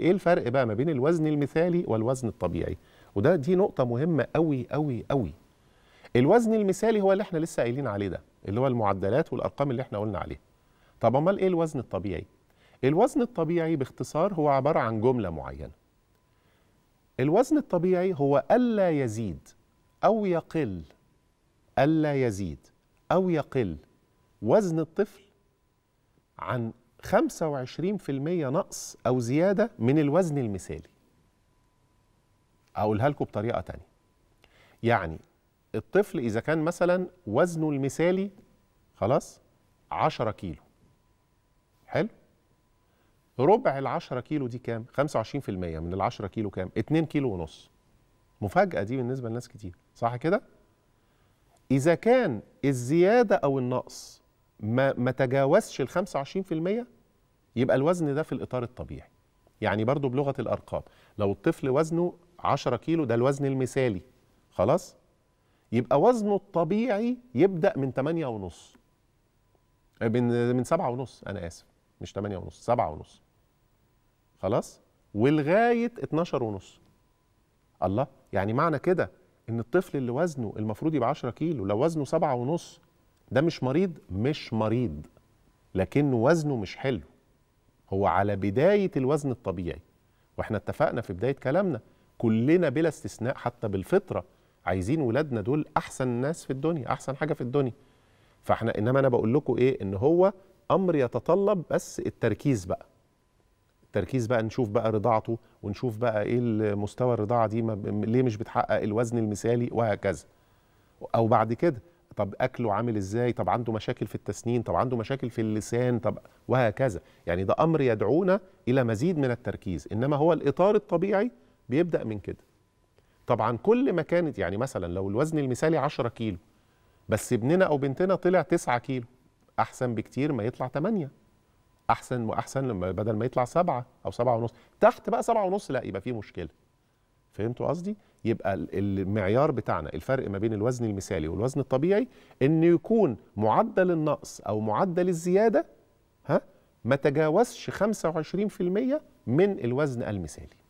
ايه الفرق بقى ما بين الوزن المثالي والوزن الطبيعي وده دي نقطه مهمه قوي قوي قوي الوزن المثالي هو اللي احنا لسه قايلين عليه ده اللي هو المعدلات والارقام اللي احنا قلنا عليها طب امال ايه الوزن الطبيعي الوزن الطبيعي باختصار هو عباره عن جمله معينه الوزن الطبيعي هو الا يزيد او يقل الا يزيد او يقل وزن الطفل عن 25% نقص أو زيادة من الوزن المثالي أقولها لكم بطريقة تانية يعني الطفل إذا كان مثلا وزنه المثالي خلاص 10 كيلو حلو ربع ال 10 كيلو دي كام 25% من ال 10 كيلو كام 2 كيلو ونص مفاجأة دي بالنسبة لناس كتير صح كده إذا كان الزيادة أو النقص ما ما تجاوزش ال 25% يبقى الوزن ده في الاطار الطبيعي يعني برضو بلغه الارقام لو الطفل وزنه 10 كيلو ده الوزن المثالي خلاص يبقى وزنه الطبيعي يبدا من 8 ونص آه، من من 7 ونص انا اسف مش 8 ونص 7 ونص خلاص ولغايه 12 ونص الله يعني معنى كده ان الطفل اللي وزنه المفروض يبقى 10 كيلو لو وزنه 7 ونص ده مش مريض مش مريض لكن وزنه مش حلو هو على بداية الوزن الطبيعي واحنا اتفقنا في بداية كلامنا كلنا بلا استثناء حتى بالفطرة عايزين ولادنا دول أحسن ناس في الدنيا أحسن حاجة في الدنيا فاحنا إنما أنا بقول لكم إيه إن هو أمر يتطلب بس التركيز بقى التركيز بقى نشوف بقى رضاعته ونشوف بقى ايه مستوى الرضاعه دي ليه مش بتحقق الوزن المثالي وهكذا او بعد كده طب اكله عامل ازاي طب عنده مشاكل في التسنين طب عنده مشاكل في اللسان طب وهكذا يعني ده امر يدعونا الى مزيد من التركيز انما هو الاطار الطبيعي بيبدا من كده طبعا كل ما كانت يعني مثلا لو الوزن المثالي 10 كيلو بس ابننا او بنتنا طلع 9 كيلو احسن بكتير ما يطلع 8 احسن واحسن لما بدل ما يطلع 7 او 7 ونص تحت بقى 7 ونص لا يبقى في مشكله فهمتوا قصدي يبقى المعيار بتاعنا الفرق ما بين الوزن المثالي والوزن الطبيعي ان يكون معدل النقص او معدل الزياده ها ما تجاوزش 25% من الوزن المثالي